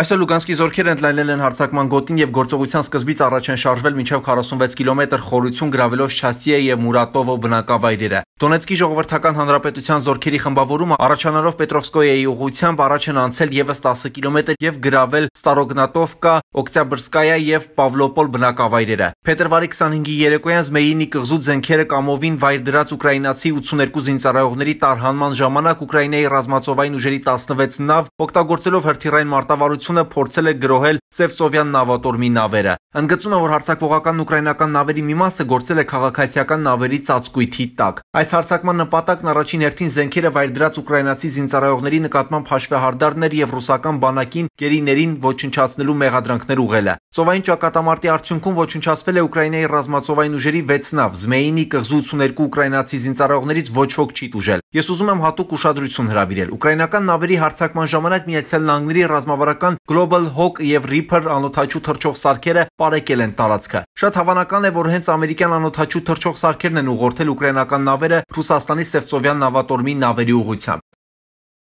Այսօր Լուգանսկի զորքերը ընդլայնել են հարձակման գոտին եւ գործողության սկզբից առաջ են շարժվել մինչեւ 46 կիլոմետր խորություն գravelով Շասիե եւ Մուրատովո բնակավայրերը։ Դոնեցկի ժողովրդական հանրապետության զորքերի խմբավորումը առաջանալով Պետրովսկոյեի ուղությամբ առաջ են անցել եւս 10 կիլոմետր եւ գրավել Ստարոգնատովկա, Օկտյաբրսկայա եւ Պավլոպոլ բնակավայրերը։ Փետրվարի 25-ի երեկոյան Զմեյինի կղզու ձենքերը կամովին վայր դրած ուկրաինացի 82 զինծառայողների տարհանման ժամանակ Ուկրաինայի ռազմածովային ուժերի 16 նավ օգտագործելով հրթիռային մարտավարությունը փորձել է գրոհել Սևսովյան նավատորմի նավերը։ Ընդգծում է, որ հարձակվողական ուկրաինական նավերի մի մասը գործել է քաղաքացիական նավերի ծածկույթի տակ։ Այս Այս հարձակման նպատակն առաջին հերթին զենքերը վայրդրած ուկրաինացի զինծառայողների նկատմամբ հաշվեհարդարն էր եւ ռուսական բանակին գերիներին ոչնչացնելու մեղադրանքներ ուղղելը։ Ծովային ճակատամարտի արդյունքում ոչնչացվել է Ուկրաինայի ռազմածովային ուժերի 6 նավ։ Զմեինի կղզու 82 ուկրաինացի զինծառայողներից ոչ ոք չի տուժել։ Ես ուզում եմ հատուկ ուշադրություն հրավիրել։ Ուկրաինական նավերի հարձակման ժամանակ Միացյալ Նահանգների ռազմավարական Global Hawk եւ Reaper անօթաչու թռչող սարքերը պարեկել են տարածքը։ Շատ հավանական է, որ հենց ամերիկյան անօթաչու թռչող սարքերն են ուղղորդել ուկրաինական նավերը Ռուսաստանի Սևծովյան նավատորմի նավերի ուղությամբ։